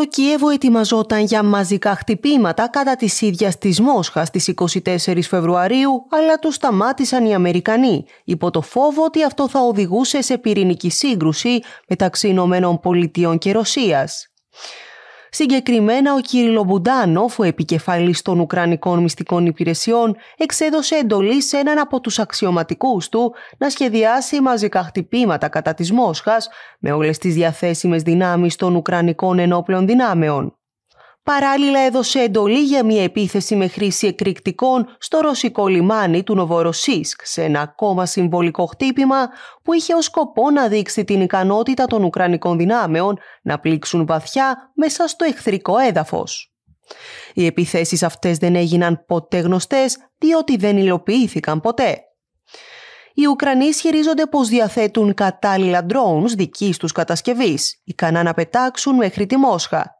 το Κιέβο ετοιμαζόταν για μαζικά χτυπήματα κατά της ίδιας της Μόσχας στις 24 Φεβρουαρίου, αλλά το σταμάτησαν οι Αμερικανοί, υπό το φόβο ότι αυτό θα οδηγούσε σε πυρηνική σύγκρουση μεταξύ Ηνωμένων Πολιτειών και Ρωσίας. Συγκεκριμένα, ο Μπουντάνοφ, ο επικεφαλής των Ουκρανικών Μυστικών Υπηρεσιών, εξέδωσε εντολή σε έναν από τους αξιωματικούς του να σχεδιάσει μαζικά χτυπήματα κατά της Μόσχας με όλες τις διαθέσιμες δυνάμεις των Ουκρανικών ενόπλων δυνάμεων. Παράλληλα έδωσε εντολή για μια επίθεση με χρήση εκρηκτικών στο ρωσικό λιμάνι του Νοβοροσίσκ σε ένα ακόμα συμβολικό χτύπημα που είχε ως σκοπό να δείξει την ικανότητα των Ουκρανικών δυνάμεων να πλήξουν βαθιά μέσα στο εχθρικό έδαφος. Οι επιθέσεις αυτές δεν έγιναν ποτέ γνωστές διότι δεν υλοποιήθηκαν ποτέ. Οι Ουκρανοί ισχυρίζονται πως διαθέτουν κατάλληλα ντρόουνς δικής τους κατασκευής, ικανά να πετάξουν μέχρι τη Μόσχα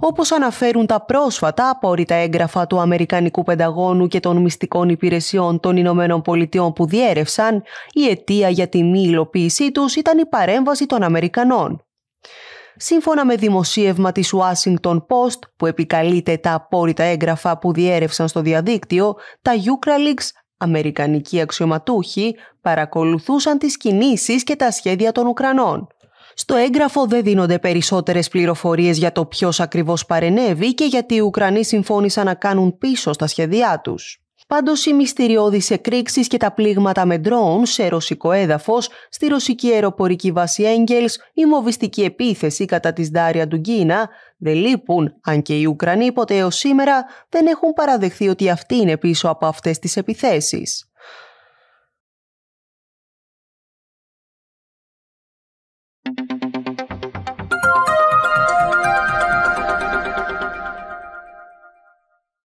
όπως αναφέρουν τα πρόσφατα απόρριτα έγγραφα του Αμερικανικού Πενταγώνου και των μυστικών υπηρεσιών των Ηνωμένων Πολιτειών που διέρευσαν, η αιτία για τη μη υλοποίησή τους ήταν η παρέμβαση των Αμερικανών. Σύμφωνα με δημοσίευμα της Washington Post, που επικαλείται τα απόρριτα έγγραφα που διέρευσαν στο διαδίκτυο, τα Ukraleaks, αμερικανικοί αξιωματούχοι, παρακολουθούσαν τις κινήσεις και τα σχέδια των Ουκρανών. Στο έγγραφο δεν δίνονται περισσότερες πληροφορίες για το ποιος ακριβώς παρενέβη και γιατί οι Ουκρανοί συμφώνησαν να κάνουν πίσω στα σχέδιά τους. Πάντως, οι μυστηριώδεις εκρήξεις και τα πλήγματα με ντρόουν σε ρωσικό έδαφος, στη ρωσική αεροπορική βάση Έγκελ, η μοβιστική επίθεση κατά της Ντάρια Ντουγκίνα δεν λείπουν, αν και οι Ουκρανοί ποτέ έως σήμερα δεν έχουν παραδεχθεί ότι αυτοί είναι πίσω από αυτές τις επιθέσεις.